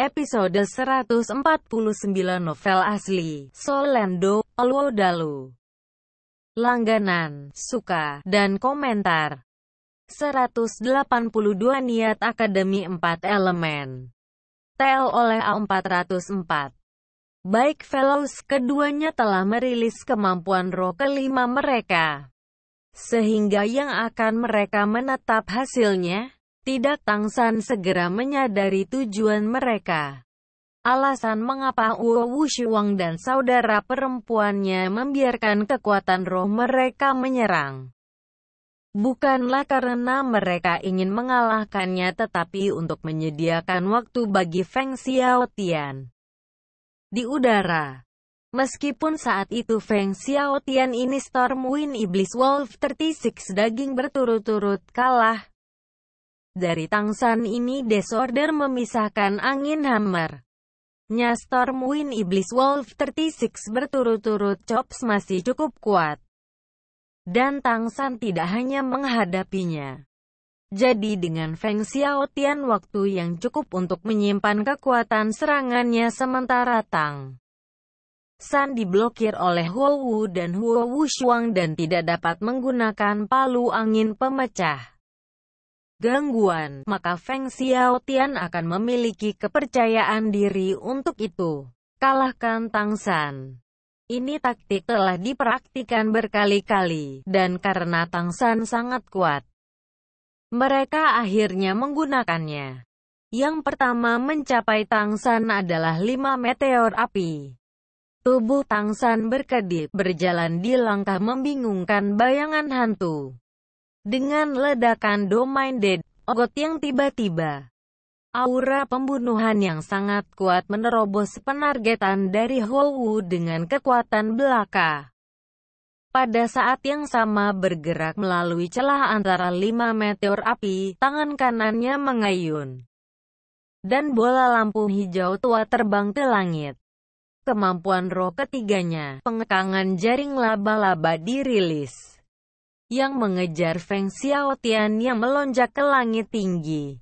Episode 149 novel asli Solendo, Olwodalu. Langganan, suka, dan komentar. 182 Niat Akademi 4 Elemen. TL oleh A404. Baik Fellows, keduanya telah merilis kemampuan roh kelima mereka. Sehingga yang akan mereka menetap hasilnya tidak Tangsan segera menyadari tujuan mereka. Alasan mengapa Uo Wushuang dan saudara perempuannya membiarkan kekuatan roh mereka menyerang. Bukanlah karena mereka ingin mengalahkannya tetapi untuk menyediakan waktu bagi Feng Xiaotian. Di udara, meskipun saat itu Feng Xiaotian ini Stormwind Iblis Wolf 36 daging berturut-turut kalah, dari Tang San ini disorder memisahkan angin hammer. Nya Storm Iblis Wolf 36 berturut-turut chops masih cukup kuat. Dan Tang San tidak hanya menghadapinya. Jadi dengan Feng Xiaotian waktu yang cukup untuk menyimpan kekuatan serangannya sementara Tang. San diblokir oleh Huo Wu dan Huo Wu Shuang dan tidak dapat menggunakan palu angin pemecah gangguan, maka Feng Xiaotian akan memiliki kepercayaan diri untuk itu. Kalahkan Tang San. Ini taktik telah dipraktikkan berkali-kali, dan karena Tang San sangat kuat, mereka akhirnya menggunakannya. Yang pertama mencapai Tang San adalah lima meteor api. Tubuh Tang San berkedip, berjalan di langkah membingungkan bayangan hantu. Dengan ledakan domain dead, ogot yang tiba-tiba. Aura pembunuhan yang sangat kuat menerobos penargetan dari Hou dengan kekuatan belaka. Pada saat yang sama bergerak melalui celah antara lima meteor api, tangan kanannya mengayun. Dan bola lampu hijau tua terbang ke langit. Kemampuan roh ketiganya, pengekangan jaring laba-laba dirilis yang mengejar Feng Xiaotian yang melonjak ke langit tinggi.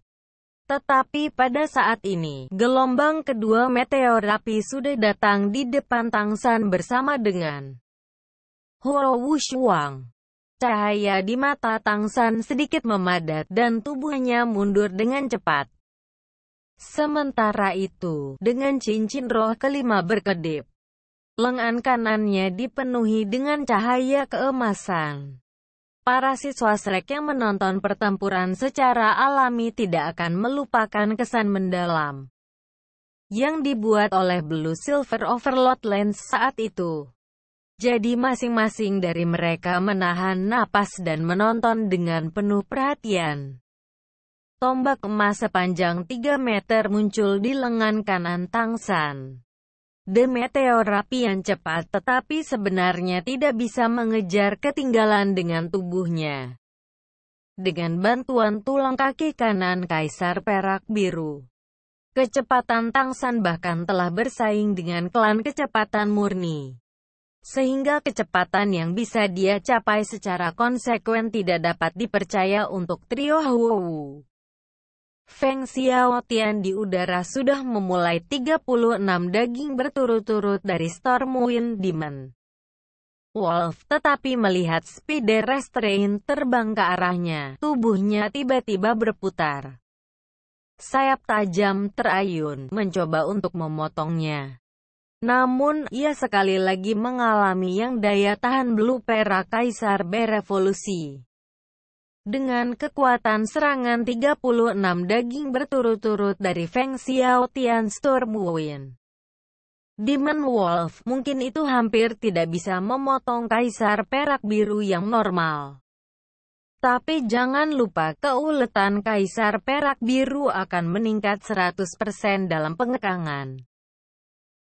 Tetapi pada saat ini, gelombang kedua meteor api sudah datang di depan Tang San bersama dengan Huo Wushuang. Cahaya di mata Tang San sedikit memadat dan tubuhnya mundur dengan cepat. Sementara itu, dengan cincin roh kelima berkedip, lengan kanannya dipenuhi dengan cahaya keemasan. Para siswa Shrek yang menonton pertempuran secara alami tidak akan melupakan kesan mendalam yang dibuat oleh Blue Silver Overload Lens saat itu. Jadi masing-masing dari mereka menahan napas dan menonton dengan penuh perhatian. Tombak emas sepanjang 3 meter muncul di lengan kanan Tang San. The Meteor yang cepat tetapi sebenarnya tidak bisa mengejar ketinggalan dengan tubuhnya. Dengan bantuan tulang kaki kanan Kaisar Perak Biru, kecepatan Tang San bahkan telah bersaing dengan klan kecepatan murni. Sehingga kecepatan yang bisa dia capai secara konsekuen tidak dapat dipercaya untuk trio Huowu. Feng Xiaotian di udara sudah memulai 36 daging berturut-turut dari Stormwind Demon. Wolf tetapi melihat Spider Restrain terbang ke arahnya, tubuhnya tiba-tiba berputar. Sayap tajam terayun, mencoba untuk memotongnya. Namun, ia sekali lagi mengalami yang daya tahan blue perak kaisar berevolusi dengan kekuatan serangan 36 daging berturut-turut dari Feng Xiao Storm Wind. Demon Wolf, mungkin itu hampir tidak bisa memotong kaisar perak biru yang normal. Tapi jangan lupa keuletan kaisar perak biru akan meningkat 100% dalam pengekangan.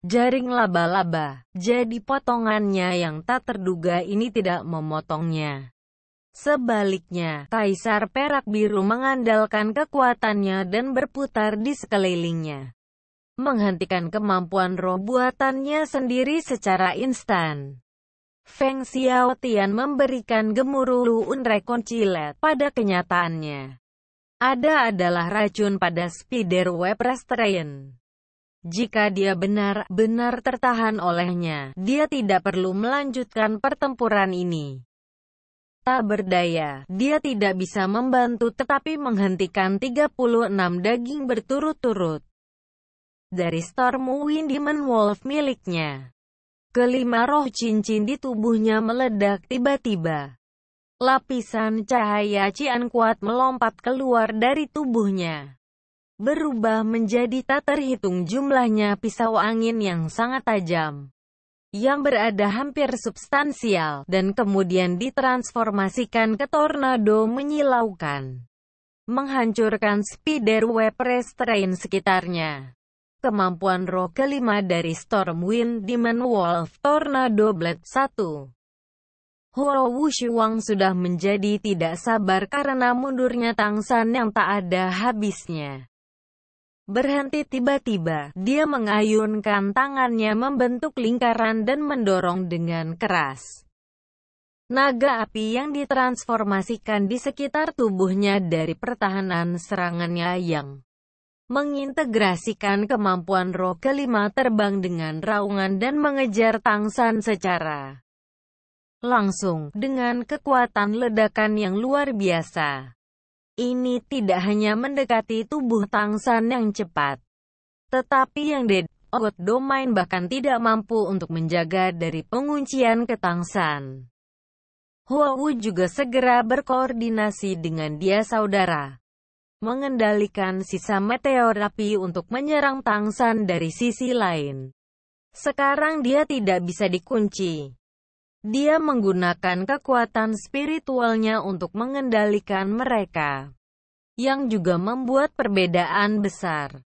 Jaring laba-laba, jadi potongannya yang tak terduga ini tidak memotongnya. Sebaliknya, Kaisar Perak Biru mengandalkan kekuatannya dan berputar di sekelilingnya, menghentikan kemampuan roh buatannya sendiri secara instan. Feng Xiaotian memberikan gemuruh rekoncilet pada kenyataannya. Ada adalah racun pada Spider Web Restrain. Jika dia benar-benar tertahan olehnya, dia tidak perlu melanjutkan pertempuran ini tak berdaya. Dia tidak bisa membantu tetapi menghentikan 36 daging berturut-turut dari Storm demon Wolf miliknya. Kelima roh cincin di tubuhnya meledak tiba-tiba. Lapisan cahaya Cian kuat melompat keluar dari tubuhnya. Berubah menjadi tak terhitung jumlahnya pisau angin yang sangat tajam yang berada hampir substansial, dan kemudian ditransformasikan ke tornado menyilaukan, menghancurkan spiderweb restrain sekitarnya. Kemampuan roh kelima dari Stormwind Demon Wolf Tornado Blade 1 Huo Wushuang sudah menjadi tidak sabar karena mundurnya Tang San yang tak ada habisnya. Berhenti tiba-tiba, dia mengayunkan tangannya membentuk lingkaran dan mendorong dengan keras. Naga api yang ditransformasikan di sekitar tubuhnya dari pertahanan serangannya yang mengintegrasikan kemampuan roh kelima terbang dengan raungan dan mengejar Tang San secara langsung, dengan kekuatan ledakan yang luar biasa. Ini tidak hanya mendekati tubuh Tangsan yang cepat, tetapi yang dead out domain bahkan tidak mampu untuk menjaga dari penguncian ke Tangsan. Wu juga segera berkoordinasi dengan dia saudara, mengendalikan sisa meteor api untuk menyerang Tangsan dari sisi lain. Sekarang dia tidak bisa dikunci. Dia menggunakan kekuatan spiritualnya untuk mengendalikan mereka, yang juga membuat perbedaan besar.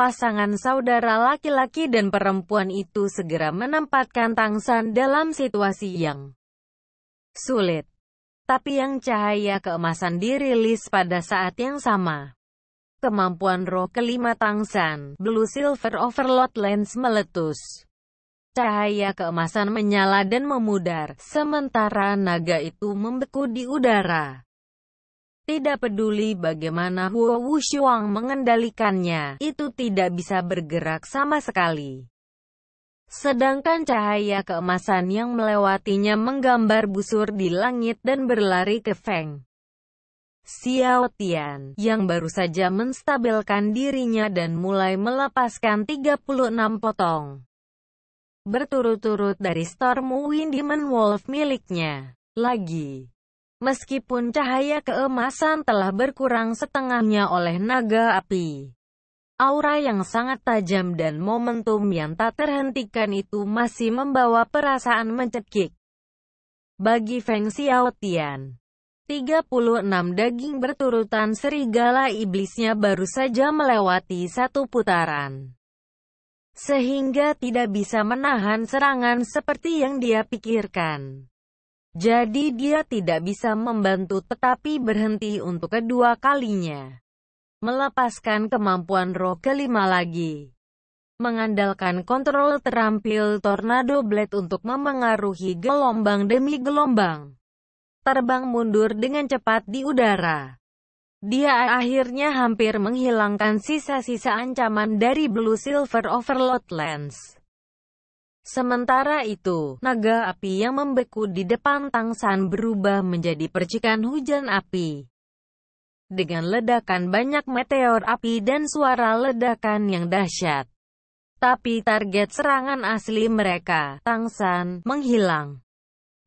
Pasangan saudara laki-laki dan perempuan itu segera menempatkan Tang San dalam situasi yang sulit, tapi yang cahaya keemasan dirilis pada saat yang sama. Kemampuan roh kelima Tang San, Blue Silver Overload Lens meletus. Cahaya keemasan menyala dan memudar, sementara naga itu membeku di udara. Tidak peduli bagaimana Huo Wushuang mengendalikannya, itu tidak bisa bergerak sama sekali. Sedangkan cahaya keemasan yang melewatinya menggambar busur di langit dan berlari ke Feng. Xiao Tian, yang baru saja menstabilkan dirinya dan mulai melepaskan 36 potong berturut-turut dari Storm Wind Demon Wolf miliknya. Lagi, meskipun cahaya keemasan telah berkurang setengahnya oleh naga api, aura yang sangat tajam dan momentum yang tak terhentikan itu masih membawa perasaan mencekik. Bagi Feng Xiaotian, 36 daging berturutan serigala iblisnya baru saja melewati satu putaran sehingga tidak bisa menahan serangan seperti yang dia pikirkan. Jadi dia tidak bisa membantu tetapi berhenti untuk kedua kalinya. Melepaskan kemampuan roh kelima lagi. Mengandalkan kontrol terampil Tornado Blade untuk memengaruhi gelombang demi gelombang. Terbang mundur dengan cepat di udara. Dia akhirnya hampir menghilangkan sisa-sisa ancaman dari Blue Silver Overload Lens. Sementara itu, naga api yang membeku di depan Tang San berubah menjadi percikan hujan api. Dengan ledakan banyak meteor api dan suara ledakan yang dahsyat. Tapi target serangan asli mereka, Tang San, menghilang.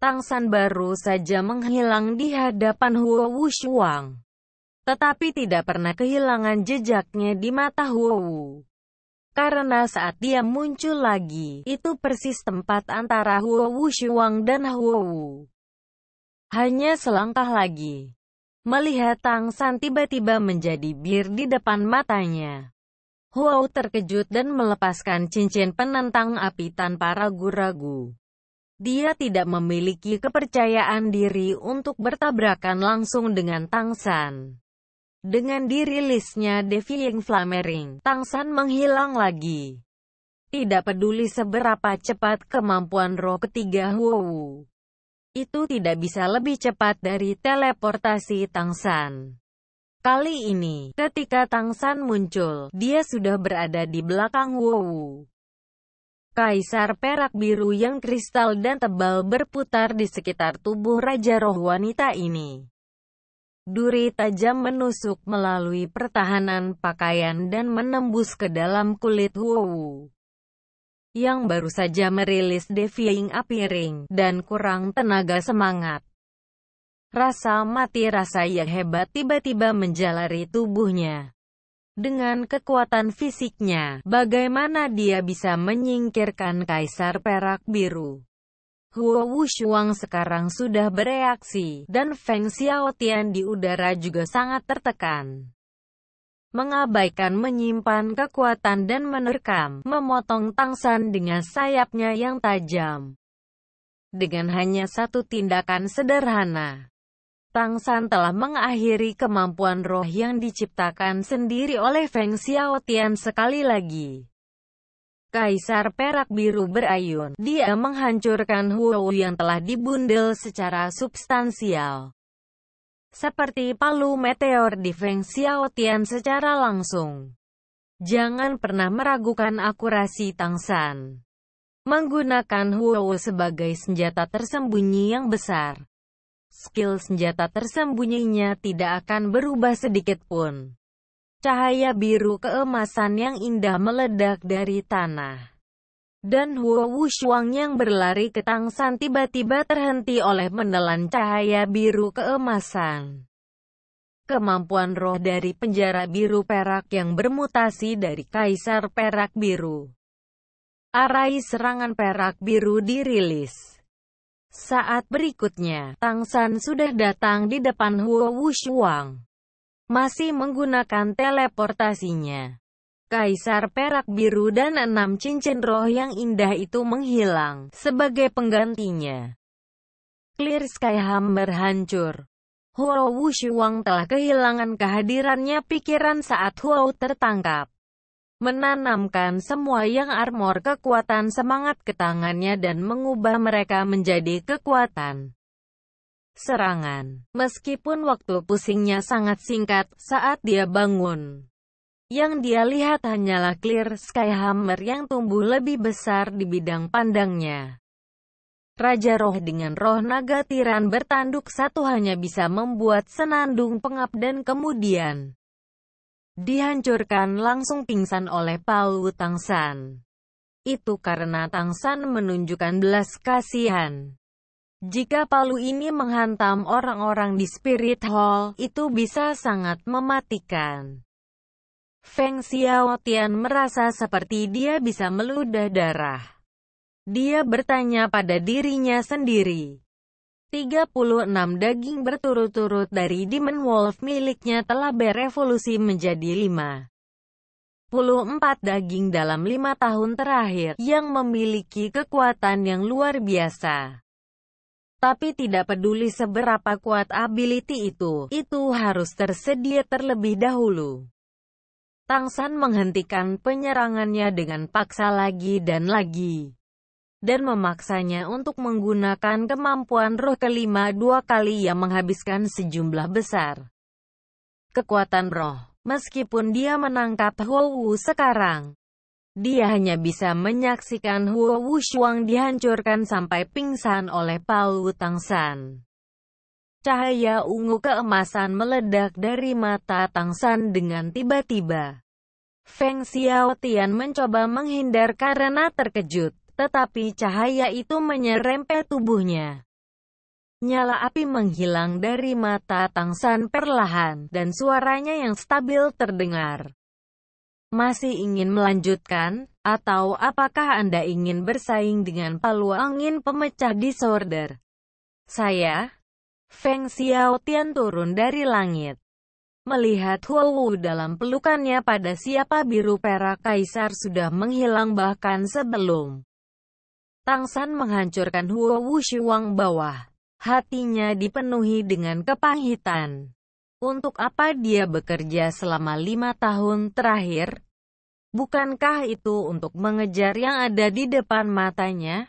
Tang San baru saja menghilang di hadapan Huo Wushuang tetapi tidak pernah kehilangan jejaknya di mata Huowu. Karena saat dia muncul lagi, itu persis tempat antara Huowu Shuang dan Huowu. Hanya selangkah lagi. Melihat Tang San tiba-tiba menjadi bir di depan matanya. Huowu terkejut dan melepaskan cincin penentang api tanpa ragu-ragu. Dia tidak memiliki kepercayaan diri untuk bertabrakan langsung dengan Tang San. Dengan dirilisnya Defying Tang San menghilang lagi. Tidak peduli seberapa cepat kemampuan roh ketiga Wu, Itu tidak bisa lebih cepat dari teleportasi Tang San. Kali ini, ketika Tang San muncul, dia sudah berada di belakang Wu. Kaisar perak biru yang kristal dan tebal berputar di sekitar tubuh Raja Roh Wanita ini. Duri tajam menusuk melalui pertahanan pakaian dan menembus ke dalam kulit Wu yang baru saja merilis Defying Appearing dan kurang tenaga semangat. Rasa mati rasa yang hebat tiba-tiba menjalari tubuhnya. Dengan kekuatan fisiknya, bagaimana dia bisa menyingkirkan Kaisar Perak Biru? Huo Wushuang sekarang sudah bereaksi, dan Feng Xiaotian di udara juga sangat tertekan. Mengabaikan menyimpan kekuatan dan menerkam, memotong Tang San dengan sayapnya yang tajam. Dengan hanya satu tindakan sederhana, Tang San telah mengakhiri kemampuan roh yang diciptakan sendiri oleh Feng Xiaotian sekali lagi. Kaisar Perak Biru berayun. Dia menghancurkan Huo yang telah dibundel secara substansial. Seperti palu meteor di Feng Xiaotian secara langsung. Jangan pernah meragukan akurasi Tang San. Menggunakan Huo sebagai senjata tersembunyi yang besar. Skill senjata tersembunyinya tidak akan berubah sedikit pun. Cahaya biru keemasan yang indah meledak dari tanah. Dan Huo Wushuang yang berlari ke Tang San tiba-tiba terhenti oleh menelan cahaya biru keemasan. Kemampuan roh dari penjara biru perak yang bermutasi dari kaisar perak biru. Arai serangan perak biru dirilis. Saat berikutnya, Tang San sudah datang di depan Huo Wushuang masih menggunakan teleportasinya. Kaisar perak biru dan enam cincin roh yang indah itu menghilang sebagai penggantinya. Clear Sky Hammer hancur. Huo Wushuang telah kehilangan kehadirannya pikiran saat Huo tertangkap. Menanamkan semua yang armor kekuatan semangat ke tangannya dan mengubah mereka menjadi kekuatan serangan. Meskipun waktu pusingnya sangat singkat, saat dia bangun, yang dia lihat hanyalah Clear Sky Hammer yang tumbuh lebih besar di bidang pandangnya. Raja roh dengan roh naga tiran bertanduk satu hanya bisa membuat senandung pengap dan kemudian dihancurkan langsung pingsan oleh Palu Tangsan. Itu karena Tangsan menunjukkan belas kasihan. Jika palu ini menghantam orang-orang di Spirit Hall, itu bisa sangat mematikan. Feng Xiaotian merasa seperti dia bisa meludah darah. Dia bertanya pada dirinya sendiri. 36 daging berturut-turut dari Demon Wolf miliknya telah berevolusi menjadi 5. 14 daging dalam lima tahun terakhir, yang memiliki kekuatan yang luar biasa. Tapi tidak peduli seberapa kuat ability itu, itu harus tersedia terlebih dahulu. Tang San menghentikan penyerangannya dengan paksa lagi dan lagi. Dan memaksanya untuk menggunakan kemampuan roh kelima dua kali yang menghabiskan sejumlah besar. Kekuatan roh, meskipun dia menangkap Wu sekarang, dia hanya bisa menyaksikan Huo Wushuang dihancurkan sampai pingsan oleh Paul Tang San. Cahaya ungu keemasan meledak dari mata Tang San dengan tiba-tiba. Feng Xiaotian mencoba menghindar karena terkejut, tetapi cahaya itu menyerempet tubuhnya. Nyala api menghilang dari mata Tang San perlahan, dan suaranya yang stabil terdengar. Masih ingin melanjutkan? Atau apakah Anda ingin bersaing dengan palu angin pemecah disorder? Saya, Feng Xiaotian turun dari langit. Melihat Huowu dalam pelukannya pada siapa biru perak kaisar sudah menghilang bahkan sebelum Tang San menghancurkan Huo Huowu Shuang bawah. Hatinya dipenuhi dengan kepahitan. Untuk apa dia bekerja selama lima tahun terakhir? Bukankah itu untuk mengejar yang ada di depan matanya?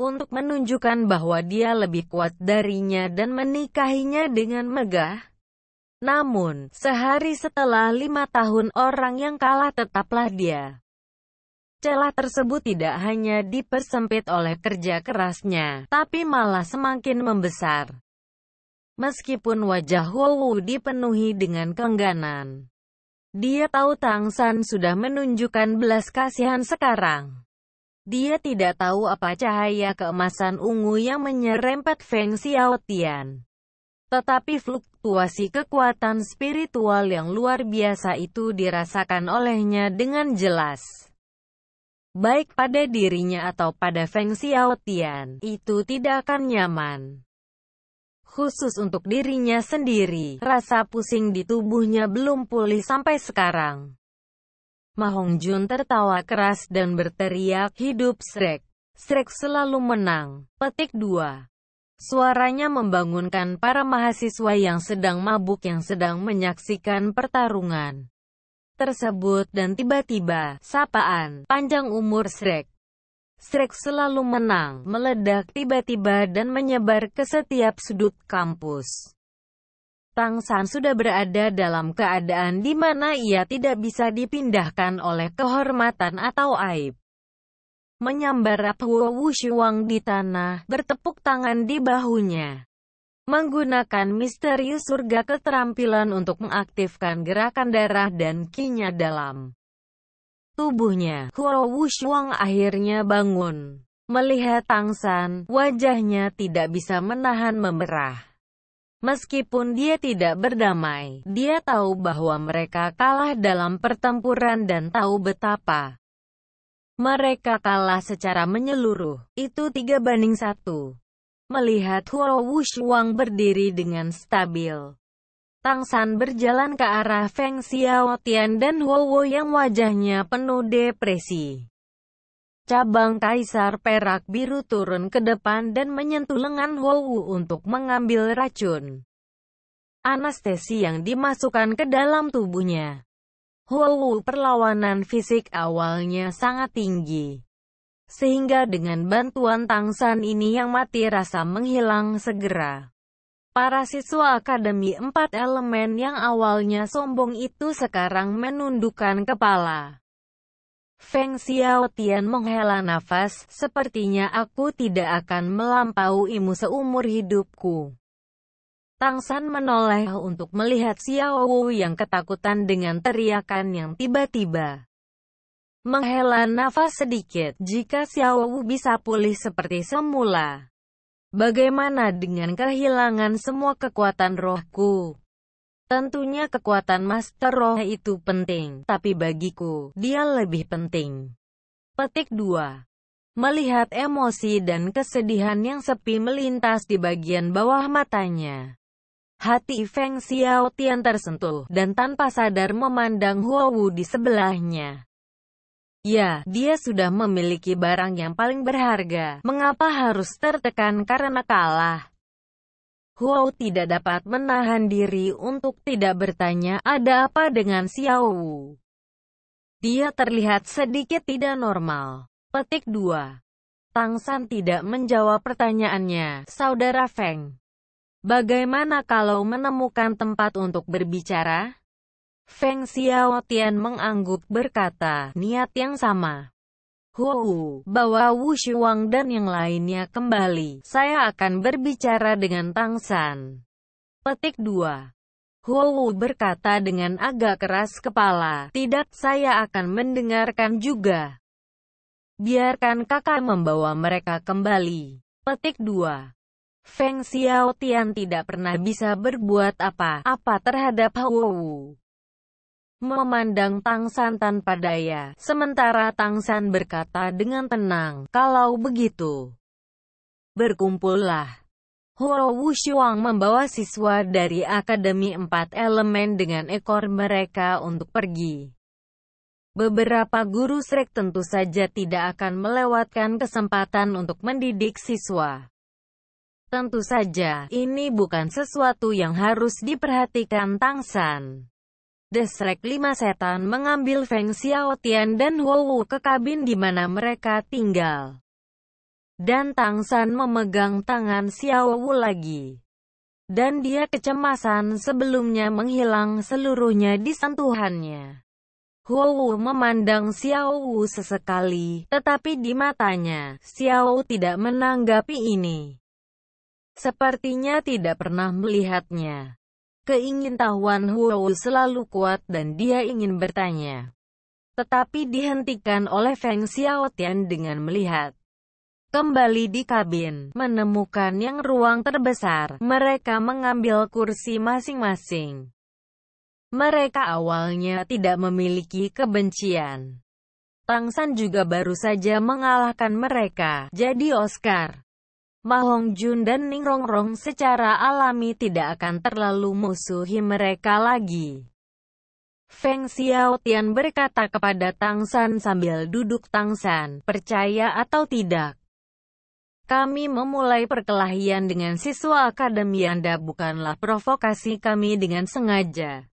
Untuk menunjukkan bahwa dia lebih kuat darinya dan menikahinya dengan megah? Namun, sehari setelah lima tahun orang yang kalah tetaplah dia. Celah tersebut tidak hanya dipersempit oleh kerja kerasnya, tapi malah semakin membesar. Meskipun wajah Hou dipenuhi dengan kengganan. dia tahu Tang San sudah menunjukkan belas kasihan sekarang. Dia tidak tahu apa cahaya keemasan ungu yang menyerempet Feng Xiaotian. Tetapi fluktuasi kekuatan spiritual yang luar biasa itu dirasakan olehnya dengan jelas baik pada dirinya atau pada Feng Xiaotian, itu tidak akan nyaman khusus untuk dirinya sendiri. Rasa pusing di tubuhnya belum pulih sampai sekarang. Mahong Jun tertawa keras dan berteriak, hidup Srek. Srek selalu menang. Petik 2. Suaranya membangunkan para mahasiswa yang sedang mabuk yang sedang menyaksikan pertarungan tersebut dan tiba-tiba, sapaan, panjang umur Srek. Srek selalu menang, meledak tiba-tiba dan menyebar ke setiap sudut kampus. Tang San sudah berada dalam keadaan di mana ia tidak bisa dipindahkan oleh kehormatan atau aib. Menyambar Apuo Wushuang di tanah, bertepuk tangan di bahunya. Menggunakan misterius surga keterampilan untuk mengaktifkan gerakan darah dan kinya dalam tubuhnya. Huo Wushuang akhirnya bangun. Melihat Tang San, wajahnya tidak bisa menahan memerah. Meskipun dia tidak berdamai, dia tahu bahwa mereka kalah dalam pertempuran dan tahu betapa mereka kalah secara menyeluruh. Itu tiga banding satu. Melihat Huo Wushuang berdiri dengan stabil, Tang San berjalan ke arah Feng Xiaotian dan Wu yang wajahnya penuh depresi. Cabang Kaisar Perak Biru turun ke depan dan menyentuh lengan Wu untuk mengambil racun. Anestesi yang dimasukkan ke dalam tubuhnya. Wu perlawanan fisik awalnya sangat tinggi. Sehingga dengan bantuan Tang San ini yang mati rasa menghilang segera. Para siswa Akademi empat elemen yang awalnya sombong itu sekarang menundukkan kepala. Feng Xiaotian menghela nafas, sepertinya aku tidak akan melampauimu seumur hidupku. Tang San menoleh untuk melihat Xiao Wu yang ketakutan dengan teriakan yang tiba-tiba. Menghela nafas sedikit, jika Xiao Wu bisa pulih seperti semula, Bagaimana dengan kehilangan semua kekuatan rohku? Tentunya kekuatan master roh itu penting, tapi bagiku, dia lebih penting. Petik 2. Melihat emosi dan kesedihan yang sepi melintas di bagian bawah matanya. Hati Feng Xiaotian tersentuh, dan tanpa sadar memandang Wu di sebelahnya. Ya, dia sudah memiliki barang yang paling berharga. Mengapa harus tertekan karena kalah? Huo tidak dapat menahan diri untuk tidak bertanya ada apa dengan Xiao Wu. Dia terlihat sedikit tidak normal. Petik 2. Tang San tidak menjawab pertanyaannya, Saudara Feng. Bagaimana kalau menemukan tempat untuk berbicara? Feng Xiaotian mengangguk berkata, niat yang sama. Huo, bawa Wu Shuang dan yang lainnya kembali. Saya akan berbicara dengan Tang San. Petik 2. berkata dengan agak keras kepala, tidak saya akan mendengarkan juga. Biarkan kakak membawa mereka kembali. Petik 2. Feng Xiaotian tidak pernah bisa berbuat apa-apa terhadap Huo memandang Tang San tanpa daya. Sementara Tang San berkata dengan tenang, kalau begitu, berkumpullah. Huo Wushuang membawa siswa dari Akademi Empat Elemen dengan ekor mereka untuk pergi. Beberapa guru srek tentu saja tidak akan melewatkan kesempatan untuk mendidik siswa. Tentu saja, ini bukan sesuatu yang harus diperhatikan Tang San. Desrek lima setan mengambil Feng Xiaotian dan Wu ke kabin di mana mereka tinggal. Dan Tang San memegang tangan Xiao Wu lagi. Dan dia kecemasan sebelumnya menghilang seluruhnya di sentuhannya. Wu memandang Xiao Wu sesekali, tetapi di matanya, Xiao Wu tidak menanggapi ini. Sepertinya tidak pernah melihatnya. Keingintahuan Huo selalu kuat dan dia ingin bertanya. Tetapi dihentikan oleh Feng Xiaotian dengan melihat kembali di kabin, menemukan yang ruang terbesar. Mereka mengambil kursi masing-masing. Mereka awalnya tidak memiliki kebencian. Tang San juga baru saja mengalahkan mereka, jadi Oscar. Mahong Jun dan Ning Rongrong secara alami tidak akan terlalu musuhi mereka lagi. Feng Xiaotian berkata kepada Tang San sambil duduk Tang San, percaya atau tidak. Kami memulai perkelahian dengan siswa akademi Anda bukanlah provokasi kami dengan sengaja.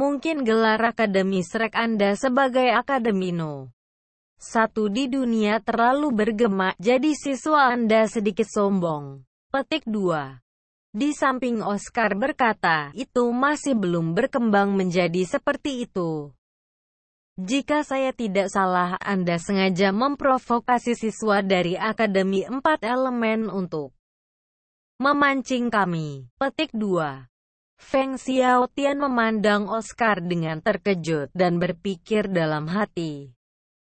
Mungkin gelar akademi srek Anda sebagai akademi no satu di dunia terlalu bergema, jadi siswa Anda sedikit sombong. Petik 2. Di samping Oscar berkata, itu masih belum berkembang menjadi seperti itu. Jika saya tidak salah, Anda sengaja memprovokasi siswa dari Akademi Empat Elemen untuk memancing kami. Petik 2. Feng Xiaotian memandang Oscar dengan terkejut dan berpikir dalam hati.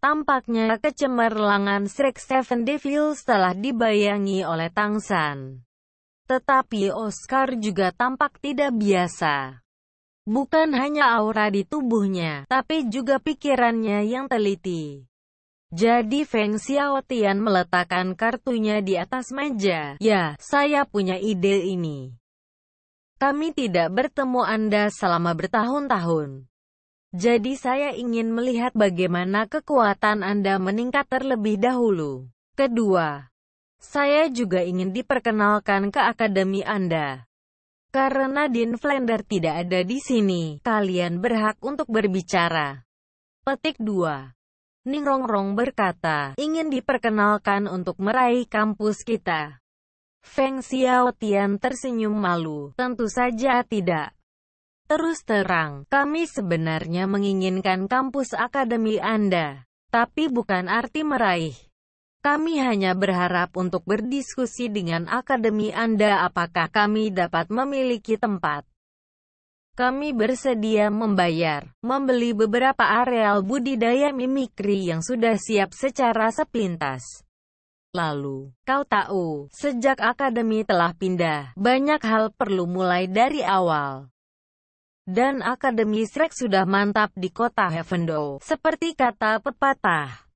Tampaknya kecemerlangan Shrek Seven Devils telah dibayangi oleh Tang San. Tetapi Oscar juga tampak tidak biasa. Bukan hanya aura di tubuhnya, tapi juga pikirannya yang teliti. Jadi Feng Xiaotian meletakkan kartunya di atas meja. Ya, saya punya ide ini. Kami tidak bertemu Anda selama bertahun-tahun. Jadi saya ingin melihat bagaimana kekuatan Anda meningkat terlebih dahulu. Kedua, saya juga ingin diperkenalkan ke akademi Anda. Karena Dean Flender tidak ada di sini, kalian berhak untuk berbicara. Petik 2. Ning Rongrong berkata, ingin diperkenalkan untuk meraih kampus kita. Feng Xiaotian tersenyum malu. Tentu saja tidak. Terus terang, kami sebenarnya menginginkan kampus akademi Anda, tapi bukan arti meraih. Kami hanya berharap untuk berdiskusi dengan akademi Anda apakah kami dapat memiliki tempat. Kami bersedia membayar, membeli beberapa areal budidaya mimikri yang sudah siap secara sepintas. Lalu, kau tahu, sejak akademi telah pindah, banyak hal perlu mulai dari awal dan Akademi Shrek sudah mantap di kota Heavendow, seperti kata pepatah.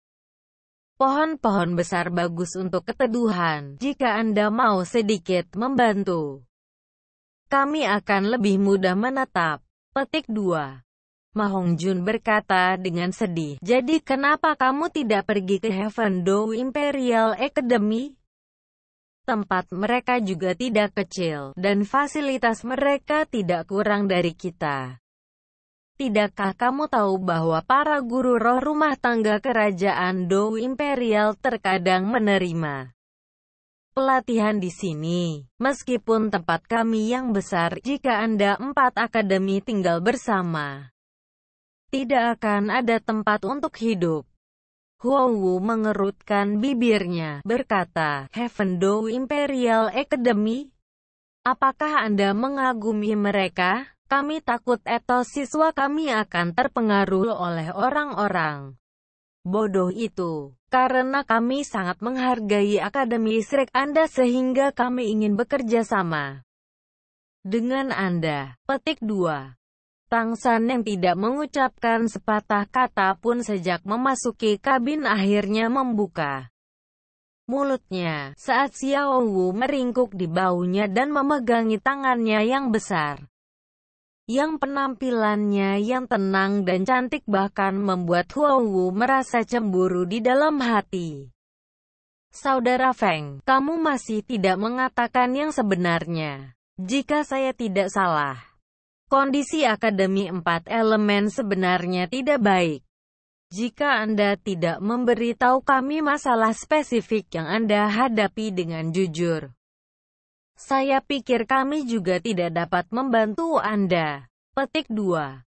Pohon-pohon besar bagus untuk keteduhan, jika Anda mau sedikit membantu. Kami akan lebih mudah menetap. Petik 2 Mahong Jun berkata dengan sedih, Jadi kenapa kamu tidak pergi ke Heaven Dou Imperial Academy? Tempat mereka juga tidak kecil, dan fasilitas mereka tidak kurang dari kita. Tidakkah kamu tahu bahwa para guru roh rumah tangga kerajaan Dou Imperial terkadang menerima pelatihan di sini? Meskipun tempat kami yang besar, jika Anda empat akademi tinggal bersama, tidak akan ada tempat untuk hidup. Huang Wu mengerutkan bibirnya, berkata, Heaven Do Imperial Academy, apakah Anda mengagumi mereka? Kami takut etos siswa kami akan terpengaruh oleh orang-orang bodoh itu. Karena kami sangat menghargai Akademi Listrik Anda sehingga kami ingin bekerja sama dengan Anda. Petik 2. Tang San yang tidak mengucapkan sepatah kata pun sejak memasuki kabin akhirnya membuka mulutnya saat Xiao Wu meringkuk di baunya dan memegangi tangannya yang besar. Yang penampilannya yang tenang dan cantik bahkan membuat Huo Wu merasa cemburu di dalam hati. Saudara Feng, kamu masih tidak mengatakan yang sebenarnya. Jika saya tidak salah, Kondisi Akademi Empat Elemen sebenarnya tidak baik. Jika Anda tidak memberitahu kami masalah spesifik yang Anda hadapi dengan jujur, saya pikir kami juga tidak dapat membantu Anda. Petik 2.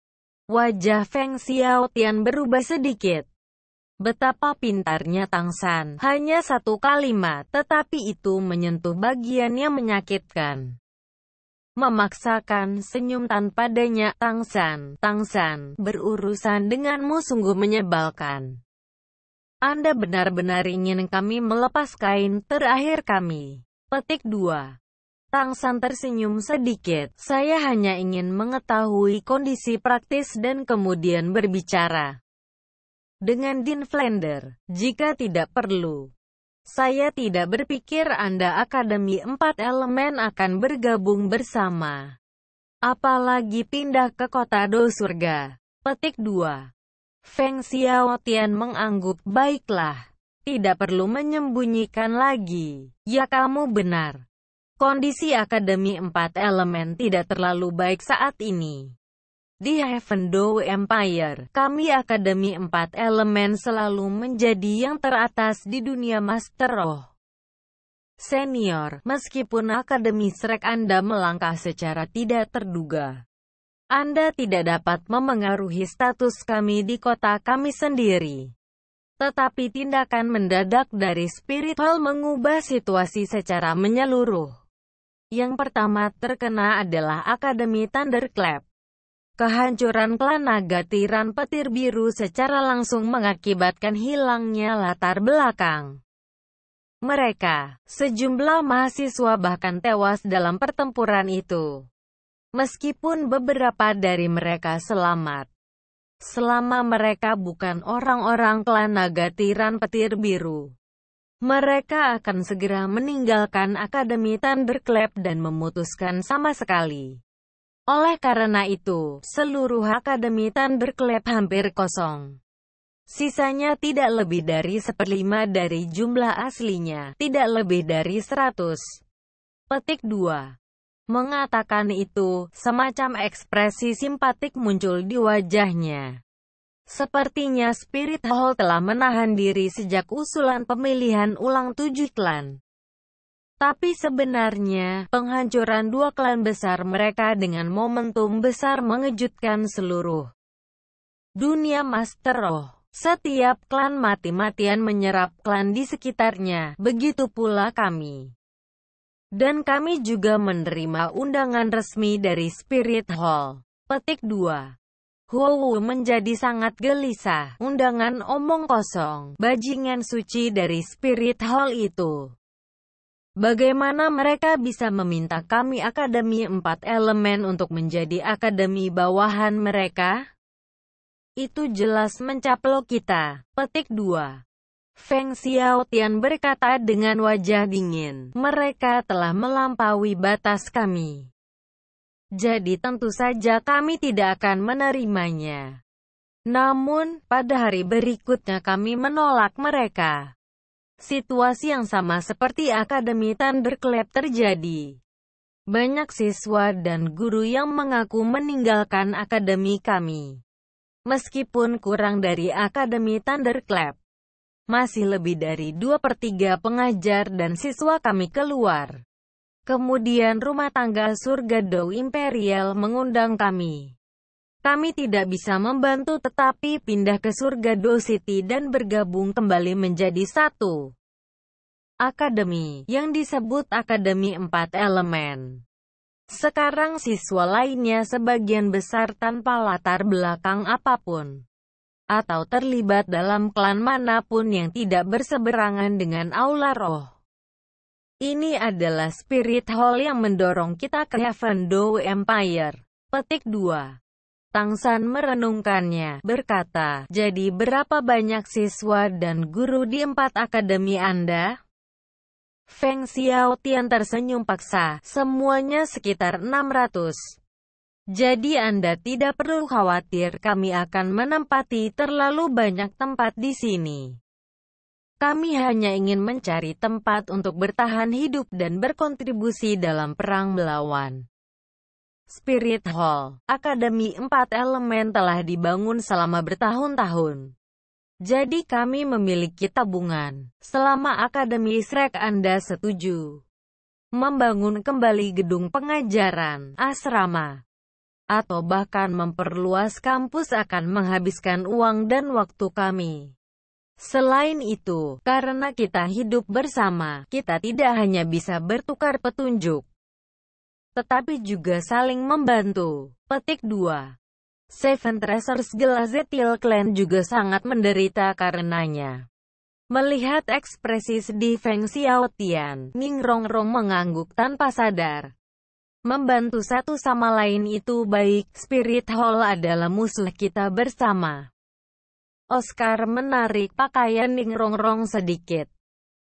Wajah Feng Xiaotian berubah sedikit. Betapa pintarnya Tang San, hanya satu kalimat, tetapi itu menyentuh bagian yang menyakitkan memaksakan senyum tanpa Tang San. Tang San, berurusan denganmu sungguh menyebalkan. Anda benar-benar ingin kami melepas kain terakhir kami. Petik 2. Tangsan tersenyum sedikit, saya hanya ingin mengetahui kondisi praktis dan kemudian berbicara. Dengan Dean Flender, jika tidak perlu, saya tidak berpikir Anda Akademi Empat Elemen akan bergabung bersama. Apalagi pindah ke kota do surga. Petik 2. Feng Xiaotian mengangguk, baiklah. Tidak perlu menyembunyikan lagi. Ya kamu benar. Kondisi Akademi Empat Elemen tidak terlalu baik saat ini. Di Heaven Heavendow Empire, kami Akademi Empat Elemen selalu menjadi yang teratas di dunia Master Roh. Senior, meskipun Akademi Shrek Anda melangkah secara tidak terduga, Anda tidak dapat memengaruhi status kami di kota kami sendiri. Tetapi tindakan mendadak dari spiritual mengubah situasi secara menyeluruh. Yang pertama terkena adalah Akademi Thunderclap. Kehancuran naga Tiran Petir Biru secara langsung mengakibatkan hilangnya latar belakang. Mereka, sejumlah mahasiswa bahkan tewas dalam pertempuran itu. Meskipun beberapa dari mereka selamat. Selama mereka bukan orang-orang naga Tiran Petir Biru. Mereka akan segera meninggalkan Akademi Thunderclap dan memutuskan sama sekali oleh karena itu, seluruh Akademi Thunderclap hampir kosong. Sisanya tidak lebih dari seperlima dari jumlah aslinya, tidak lebih dari seratus. Petik 2. Mengatakan itu, semacam ekspresi simpatik muncul di wajahnya. Sepertinya Spirit Hall telah menahan diri sejak usulan pemilihan ulang tujuh klan. Tapi sebenarnya, penghancuran dua klan besar mereka dengan momentum besar mengejutkan seluruh dunia Master Roh. Setiap klan mati-matian menyerap klan di sekitarnya, begitu pula kami. Dan kami juga menerima undangan resmi dari Spirit Hall. Petik 2. Huowu menjadi sangat gelisah, undangan omong kosong, bajingan suci dari Spirit Hall itu. Bagaimana mereka bisa meminta kami Akademi Empat Elemen untuk menjadi akademi bawahan mereka? Itu jelas mencaplok kita. Petik 2. Feng Xiaotian berkata dengan wajah dingin, mereka telah melampaui batas kami. Jadi tentu saja kami tidak akan menerimanya. Namun, pada hari berikutnya kami menolak mereka. Situasi yang sama seperti Akademi Thunderclap terjadi. Banyak siswa dan guru yang mengaku meninggalkan akademi kami. Meskipun kurang dari Akademi Thunderclap, masih lebih dari 2 per 3 pengajar dan siswa kami keluar. Kemudian rumah tangga Surga Dow Imperial mengundang kami. Kami tidak bisa membantu tetapi pindah ke surga Do City dan bergabung kembali menjadi satu akademi, yang disebut Akademi Empat Elemen. Sekarang siswa lainnya sebagian besar tanpa latar belakang apapun atau terlibat dalam klan manapun yang tidak berseberangan dengan aula roh. Ini adalah spirit hall yang mendorong kita ke Heaven Do Empire. Petik 2. Tang San merenungkannya, berkata, jadi berapa banyak siswa dan guru di empat akademi Anda? Feng Xiaotian tersenyum paksa, semuanya sekitar 600. Jadi Anda tidak perlu khawatir kami akan menempati terlalu banyak tempat di sini. Kami hanya ingin mencari tempat untuk bertahan hidup dan berkontribusi dalam perang melawan. Spirit Hall, Akademi Empat Elemen telah dibangun selama bertahun-tahun. Jadi kami memiliki tabungan. Selama Akademi Srek Anda setuju membangun kembali gedung pengajaran, asrama, atau bahkan memperluas kampus akan menghabiskan uang dan waktu kami. Selain itu, karena kita hidup bersama, kita tidak hanya bisa bertukar petunjuk, tetapi juga saling membantu. Petik 2. Seven Treasures Gelazetil Clan juga sangat menderita karenanya. Melihat ekspresi sedih Feng Xiaotian, Ning Rongrong mengangguk tanpa sadar. Membantu satu sama lain itu baik, Spirit Hall adalah musuh kita bersama. Oscar menarik pakaian Ning Rongrong sedikit.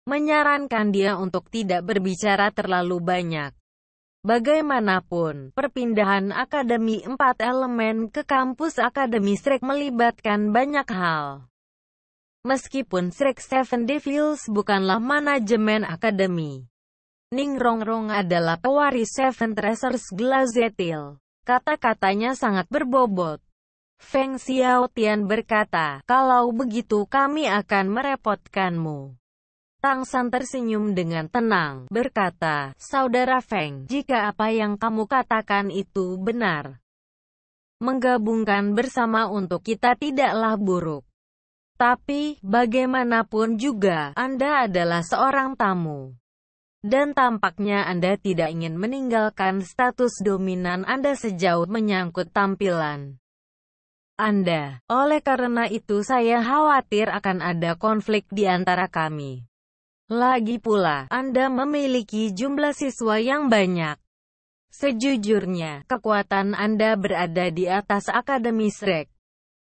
Menyarankan dia untuk tidak berbicara terlalu banyak. Bagaimanapun, perpindahan Akademi Empat elemen ke kampus Akademi Srek melibatkan banyak hal. Meskipun Shrek Seven Devils bukanlah manajemen akademi, Ning Rongrong adalah pewaris Seven Treasures Glazetil. Kata-katanya sangat berbobot. Feng Xiaotian berkata, kalau begitu kami akan merepotkanmu. Tang San tersenyum dengan tenang, berkata, Saudara Feng, jika apa yang kamu katakan itu benar, menggabungkan bersama untuk kita tidaklah buruk. Tapi, bagaimanapun juga, Anda adalah seorang tamu. Dan tampaknya Anda tidak ingin meninggalkan status dominan Anda sejauh menyangkut tampilan. Anda. Oleh karena itu saya khawatir akan ada konflik di antara kami. Lagi pula, Anda memiliki jumlah siswa yang banyak. Sejujurnya, kekuatan Anda berada di atas akademis rek.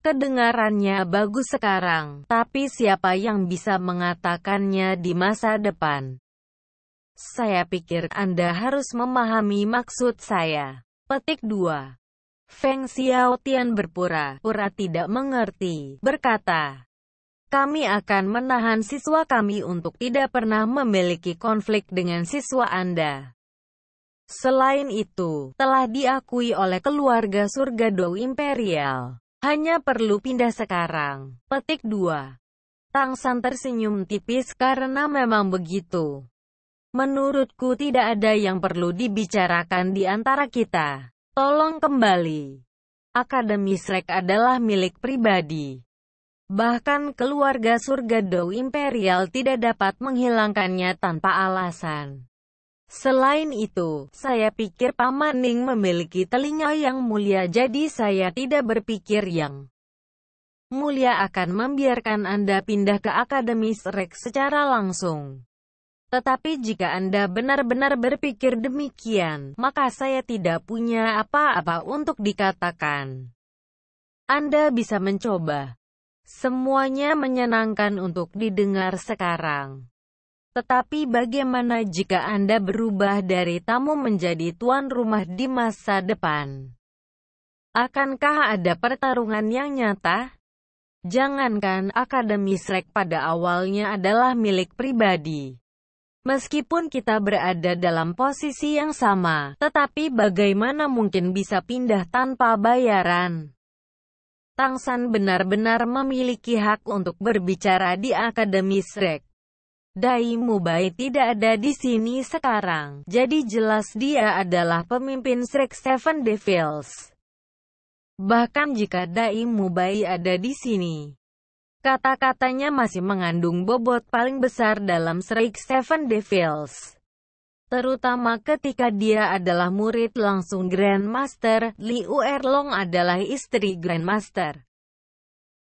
Kedengarannya bagus sekarang, tapi siapa yang bisa mengatakannya di masa depan? Saya pikir Anda harus memahami maksud saya. Petik 2. Feng Xiaotian berpura-pura tidak mengerti, berkata, kami akan menahan siswa kami untuk tidak pernah memiliki konflik dengan siswa Anda. Selain itu, telah diakui oleh keluarga surga Dow Imperial. Hanya perlu pindah sekarang. Petik 2. San tersenyum tipis karena memang begitu. Menurutku tidak ada yang perlu dibicarakan di antara kita. Tolong kembali. Akademi Srek adalah milik pribadi. Bahkan keluarga surga Dow Imperial tidak dapat menghilangkannya tanpa alasan. Selain itu, saya pikir Paman Ning memiliki telinga yang mulia jadi saya tidak berpikir yang mulia akan membiarkan Anda pindah ke Akademi Srek secara langsung. Tetapi jika Anda benar-benar berpikir demikian, maka saya tidak punya apa-apa untuk dikatakan. Anda bisa mencoba. Semuanya menyenangkan untuk didengar sekarang. Tetapi bagaimana jika Anda berubah dari tamu menjadi tuan rumah di masa depan? Akankah ada pertarungan yang nyata? Jangankan Akademi Shrek pada awalnya adalah milik pribadi. Meskipun kita berada dalam posisi yang sama, tetapi bagaimana mungkin bisa pindah tanpa bayaran? Tang San benar-benar memiliki hak untuk berbicara di Akademi Shrek. Dai Mubai tidak ada di sini sekarang, jadi jelas dia adalah pemimpin Shrek Seven Devils. Bahkan jika Dai Mubai ada di sini, kata-katanya masih mengandung bobot paling besar dalam Shrek Seven Devils terutama ketika dia adalah murid langsung Grandmaster, Li Erlong adalah istri Grandmaster,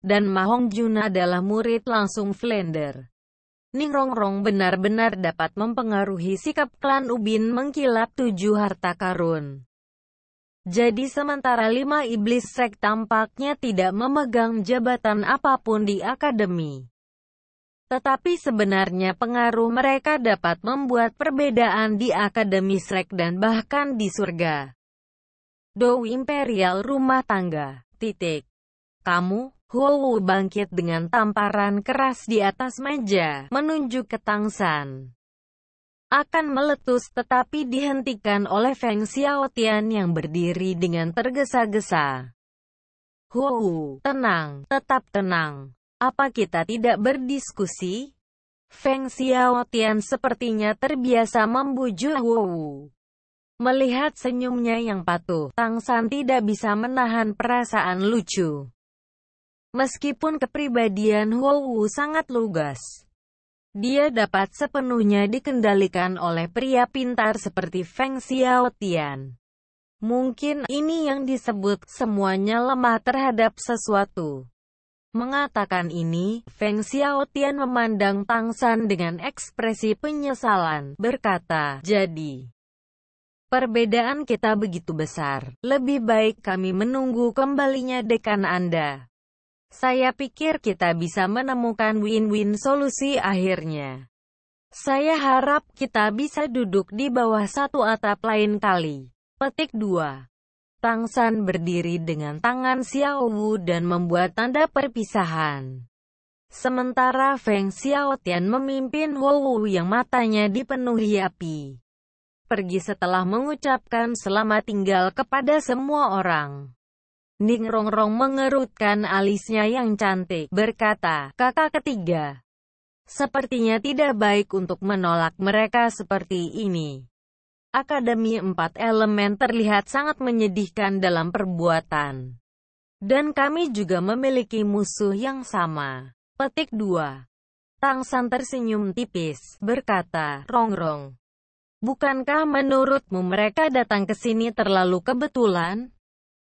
dan Mahong Jun adalah murid langsung Flender. Ning Rongrong benar-benar dapat mempengaruhi sikap klan Ubin mengkilap tujuh harta karun. Jadi sementara lima iblis sek tampaknya tidak memegang jabatan apapun di akademi. Tetapi sebenarnya pengaruh mereka dapat membuat perbedaan di akademi Srek dan bahkan di surga. Dow Imperial Rumah Tangga, titik. Kamu, Huowu bangkit dengan tamparan keras di atas meja, menunjuk ke San. Akan meletus tetapi dihentikan oleh Feng Xiaotian yang berdiri dengan tergesa-gesa. Huowu, tenang, tetap tenang. Apa kita tidak berdiskusi? Feng Xiaotian sepertinya terbiasa membujuk Wu. Melihat senyumnya yang patuh, Tang San tidak bisa menahan perasaan lucu. Meskipun kepribadian Wu sangat lugas, dia dapat sepenuhnya dikendalikan oleh pria pintar seperti Feng Xiaotian. Mungkin ini yang disebut semuanya lemah terhadap sesuatu. Mengatakan ini, Feng Xiaotian memandang Tang San dengan ekspresi penyesalan, berkata, Jadi, perbedaan kita begitu besar. Lebih baik kami menunggu kembalinya dekan Anda. Saya pikir kita bisa menemukan win-win solusi akhirnya. Saya harap kita bisa duduk di bawah satu atap lain kali. Petik 2. Tang San berdiri dengan tangan Xiao Wu dan membuat tanda perpisahan. Sementara Feng Xiaotian memimpin Huo Wu yang matanya dipenuhi api. Pergi setelah mengucapkan selamat tinggal kepada semua orang. Ning Rongrong mengerutkan alisnya yang cantik, berkata, kakak ketiga. Sepertinya tidak baik untuk menolak mereka seperti ini. Akademi empat elemen terlihat sangat menyedihkan dalam perbuatan. Dan kami juga memiliki musuh yang sama. Petik 2. Tang San tersenyum tipis, berkata, Rongrong. -rong. Bukankah menurutmu mereka datang ke sini terlalu kebetulan?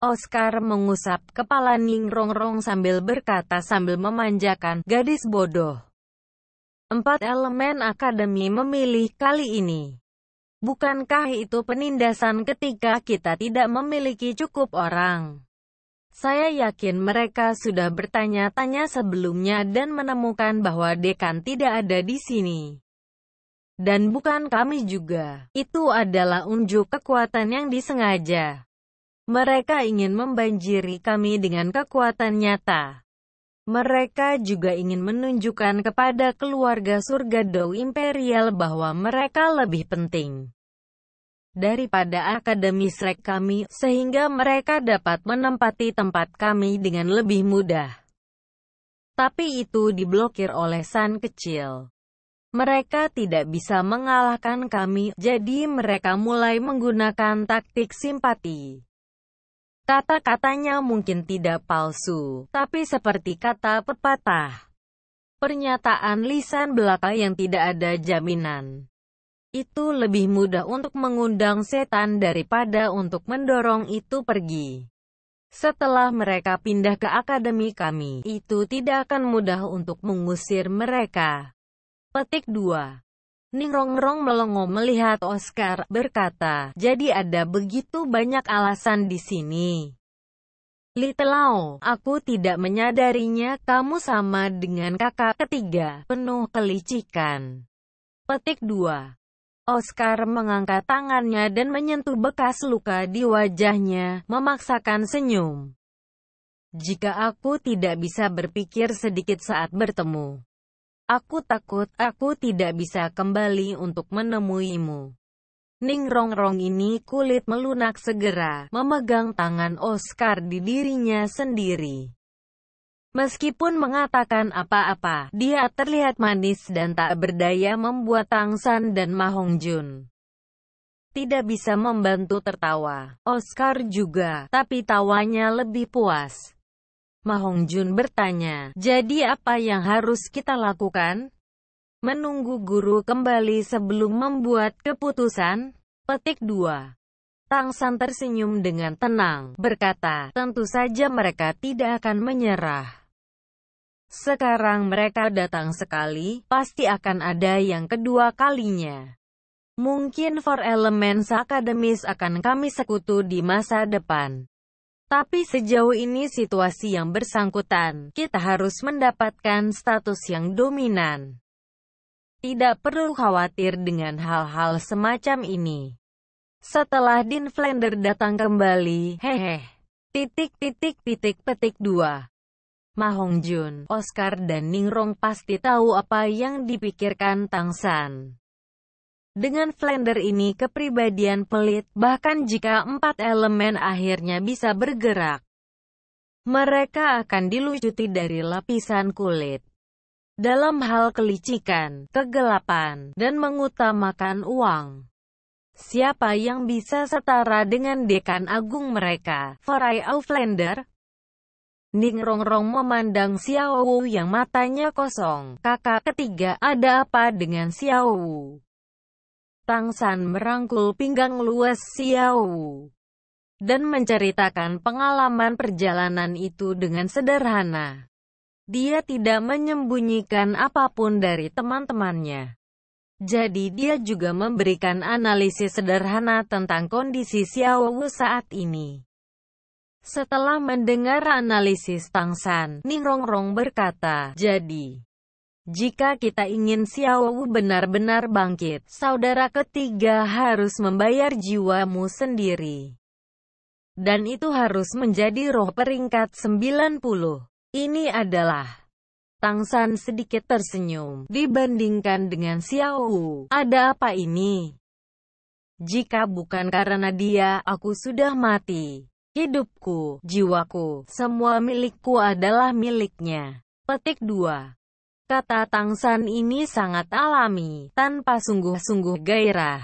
Oscar mengusap kepala Ning Rongrong -rong sambil berkata sambil memanjakan, gadis bodoh. Empat elemen akademi memilih kali ini. Bukankah itu penindasan ketika kita tidak memiliki cukup orang? Saya yakin mereka sudah bertanya-tanya sebelumnya dan menemukan bahwa dekan tidak ada di sini. Dan bukan kami juga. Itu adalah unjuk kekuatan yang disengaja. Mereka ingin membanjiri kami dengan kekuatan nyata. Mereka juga ingin menunjukkan kepada keluarga surga Dow Imperial bahwa mereka lebih penting daripada Akademi rek kami, sehingga mereka dapat menempati tempat kami dengan lebih mudah. Tapi itu diblokir oleh San kecil. Mereka tidak bisa mengalahkan kami, jadi mereka mulai menggunakan taktik simpati. Kata-katanya mungkin tidak palsu, tapi seperti kata pepatah. Pernyataan lisan belaka yang tidak ada jaminan. Itu lebih mudah untuk mengundang setan daripada untuk mendorong itu pergi. Setelah mereka pindah ke akademi kami, itu tidak akan mudah untuk mengusir mereka. Petik 2. Ning rong melongo melihat Oscar, berkata, jadi ada begitu banyak alasan di sini. Little Litelao, aku tidak menyadarinya, kamu sama dengan kakak ketiga, penuh kelicikan. Petik 2. Oscar mengangkat tangannya dan menyentuh bekas luka di wajahnya, memaksakan senyum. Jika aku tidak bisa berpikir sedikit saat bertemu, Aku takut aku tidak bisa kembali untuk menemuimu. Ning rongrong -rong ini kulit melunak segera, memegang tangan Oscar di dirinya sendiri. Meskipun mengatakan apa-apa, dia terlihat manis dan tak berdaya membuat Tang San dan Ma Hong Jun tidak bisa membantu tertawa. Oscar juga, tapi tawanya lebih puas. Mahong Jun bertanya, jadi apa yang harus kita lakukan? Menunggu guru kembali sebelum membuat keputusan? Petik 2. Tang San tersenyum dengan tenang, berkata, tentu saja mereka tidak akan menyerah. Sekarang mereka datang sekali, pasti akan ada yang kedua kalinya. Mungkin for Elements Akademis akan kami sekutu di masa depan. Tapi sejauh ini situasi yang bersangkutan, kita harus mendapatkan status yang dominan. Tidak perlu khawatir dengan hal-hal semacam ini. Setelah Dean Flander datang kembali, hehe. Titik titik titik petik 2. Mahong Jun, Oscar dan Ningrong pasti tahu apa yang dipikirkan Tang San. Dengan Flender ini kepribadian pelit, bahkan jika empat elemen akhirnya bisa bergerak, mereka akan dilucuti dari lapisan kulit. Dalam hal kelicikan, kegelapan, dan mengutamakan uang. Siapa yang bisa setara dengan dekan agung mereka, Farai Auflander? Ning Rongrong memandang Xiao Wu yang matanya kosong. Kakak ketiga ada apa dengan Xiao Wu? Tang San merangkul pinggang luas Xiao dan menceritakan pengalaman perjalanan itu dengan sederhana. Dia tidak menyembunyikan apapun dari teman-temannya. Jadi dia juga memberikan analisis sederhana tentang kondisi Xiao Wu saat ini. Setelah mendengar analisis Tang San, Ning Rongrong berkata, jadi, jika kita ingin Xiaowu benar-benar bangkit, saudara ketiga harus membayar jiwamu sendiri. Dan itu harus menjadi roh peringkat 90. Ini adalah Tang San sedikit tersenyum dibandingkan dengan Xiaowu. Ada apa ini? Jika bukan karena dia, aku sudah mati. Hidupku, jiwaku, semua milikku adalah miliknya. Petik 2. Kata tangsan ini sangat alami, tanpa sungguh-sungguh gairah.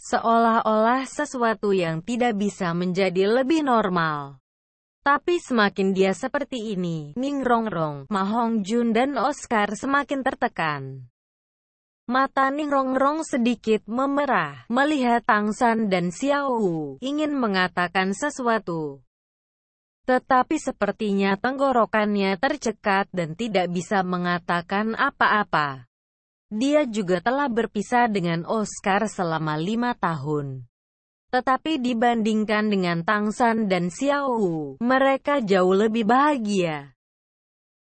Seolah-olah sesuatu yang tidak bisa menjadi lebih normal. Tapi semakin dia seperti ini, Ning Rongrong, Mahong Jun dan Oscar semakin tertekan. Mata Ning Rongrong sedikit memerah, melihat Tang San dan Xiao Wu, ingin mengatakan sesuatu. Tetapi sepertinya tenggorokannya tercekat dan tidak bisa mengatakan apa-apa. Dia juga telah berpisah dengan Oscar selama lima tahun. Tetapi dibandingkan dengan Tang San dan Xiao Wu, mereka jauh lebih bahagia.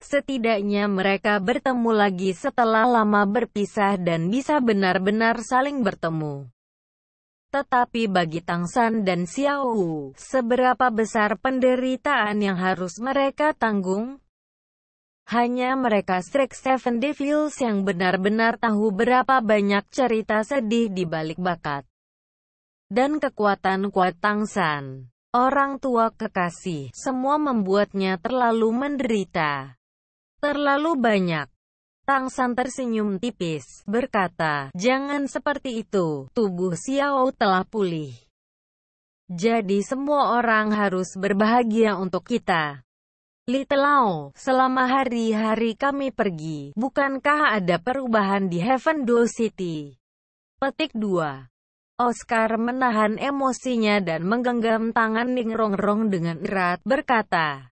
Setidaknya mereka bertemu lagi setelah lama berpisah dan bisa benar-benar saling bertemu. Tetapi bagi Tang San dan Xiao Wu, seberapa besar penderitaan yang harus mereka tanggung? Hanya mereka Strike Seven Devils yang benar-benar tahu berapa banyak cerita sedih di balik bakat dan kekuatan kuat Tang San. Orang tua kekasih, semua membuatnya terlalu menderita. Terlalu banyak. Tang San tersenyum tipis, berkata, Jangan seperti itu, tubuh Xiao telah pulih. Jadi semua orang harus berbahagia untuk kita. Lao, selama hari-hari kami pergi, bukankah ada perubahan di Heaven Dual City? Petik 2. Oscar menahan emosinya dan menggenggam tangan Ning Rongrong dengan erat, berkata,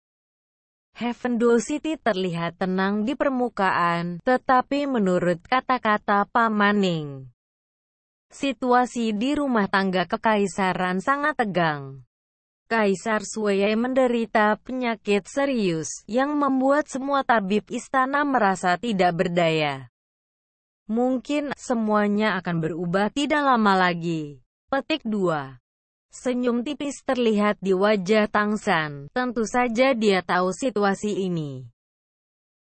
Heavendoll City terlihat tenang di permukaan, tetapi menurut kata-kata Pamaning, situasi di rumah tangga kekaisaran sangat tegang. Kaisar Sueye menderita penyakit serius, yang membuat semua tabib istana merasa tidak berdaya. Mungkin, semuanya akan berubah tidak lama lagi. Petik 2. Senyum tipis terlihat di wajah Tang San. Tentu saja dia tahu situasi ini.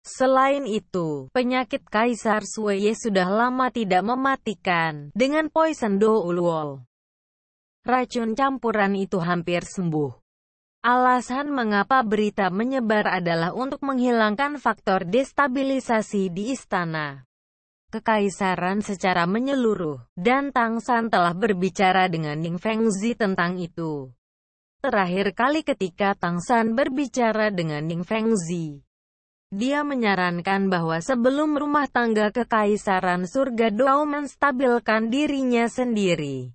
Selain itu, penyakit Kaisar Sueye sudah lama tidak mematikan. Dengan poison do ulwol, racun campuran itu hampir sembuh. Alasan mengapa berita menyebar adalah untuk menghilangkan faktor destabilisasi di istana kekaisaran secara menyeluruh, dan Tang San telah berbicara dengan Ning Feng Zi tentang itu. Terakhir kali ketika Tang San berbicara dengan Ning Feng Zi, dia menyarankan bahwa sebelum rumah tangga kekaisaran surga Dao menstabilkan dirinya sendiri,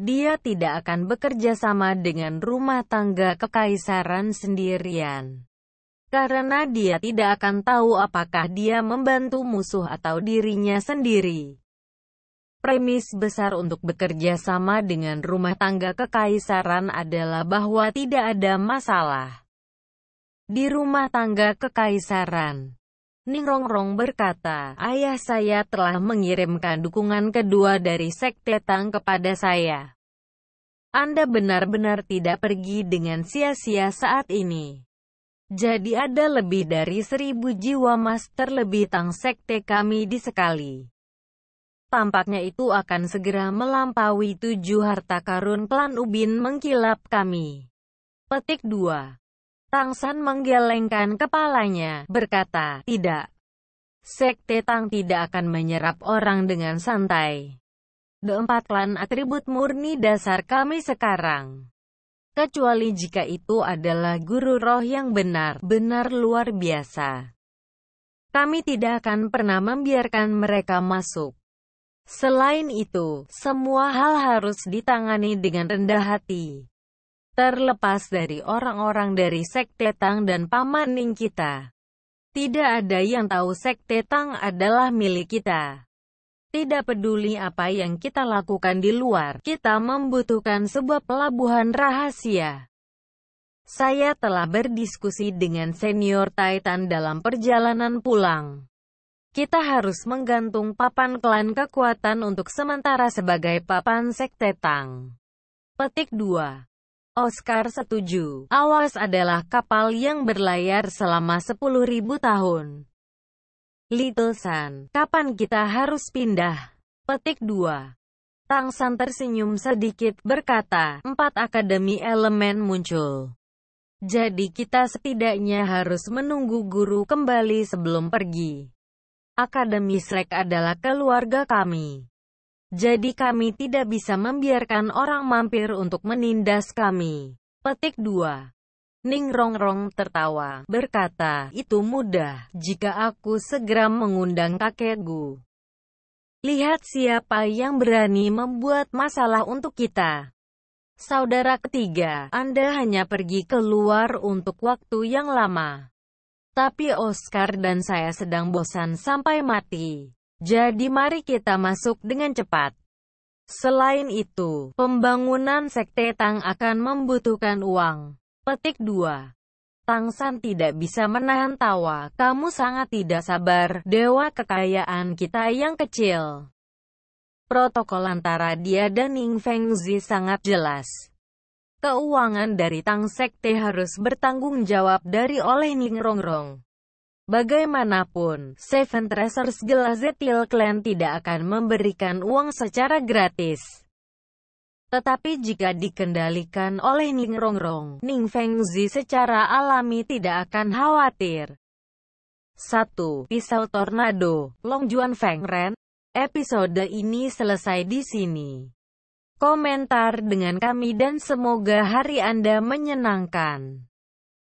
dia tidak akan bekerja sama dengan rumah tangga kekaisaran sendirian. Karena dia tidak akan tahu apakah dia membantu musuh atau dirinya sendiri. Premis besar untuk bekerja sama dengan rumah tangga kekaisaran adalah bahwa tidak ada masalah di rumah tangga kekaisaran. Ning Rongrong berkata, ayah saya telah mengirimkan dukungan kedua dari Sekte Tang kepada saya. Anda benar-benar tidak pergi dengan sia-sia saat ini. Jadi ada lebih dari seribu jiwa master lebih tang sekte kami di sekali. Tampaknya itu akan segera melampaui tujuh harta karun klan Ubin mengkilap kami. Petik 2. San menggelengkan kepalanya, berkata, tidak. Sekte Tang tidak akan menyerap orang dengan santai. Deempat klan atribut murni dasar kami sekarang kecuali jika itu adalah guru roh yang benar, benar luar biasa. Kami tidak akan pernah membiarkan mereka masuk. Selain itu, semua hal harus ditangani dengan rendah hati. Terlepas dari orang-orang dari sekte Tang dan Paman Ning kita. Tidak ada yang tahu sekte Tang adalah milik kita. Tidak peduli apa yang kita lakukan di luar, kita membutuhkan sebuah pelabuhan rahasia. Saya telah berdiskusi dengan senior Titan dalam perjalanan pulang. Kita harus menggantung papan klan kekuatan untuk sementara sebagai papan sekte Tang. Petik 2. Oscar setuju. Awas adalah kapal yang berlayar selama 10.000 tahun. Little Sun, kapan kita harus pindah? Petik 2. Tang San tersenyum sedikit, berkata, empat akademi elemen muncul. Jadi kita setidaknya harus menunggu guru kembali sebelum pergi. Akademi Shrek adalah keluarga kami. Jadi kami tidak bisa membiarkan orang mampir untuk menindas kami. Petik 2. Ning Rong Rong tertawa, berkata, itu mudah, jika aku segera mengundang Kakek Gu. Lihat siapa yang berani membuat masalah untuk kita. Saudara ketiga, Anda hanya pergi keluar untuk waktu yang lama. Tapi Oscar dan saya sedang bosan sampai mati. Jadi mari kita masuk dengan cepat. Selain itu, pembangunan sekte Tang akan membutuhkan uang. Petik 2. San tidak bisa menahan tawa, kamu sangat tidak sabar, dewa kekayaan kita yang kecil. Protokol antara dia dan Ning Fengzi sangat jelas. Keuangan dari Tang Sekte harus bertanggung jawab dari oleh Ning Rongrong. Bagaimanapun, Seven Treasures Gelazetil Clan tidak akan memberikan uang secara gratis. Tetapi jika dikendalikan oleh Ning Rongrong, Ning Fengzi secara alami tidak akan khawatir. 1. Pisau Tornado, Long Juan Feng Ren. Episode ini selesai di sini. Komentar dengan kami dan semoga hari Anda menyenangkan.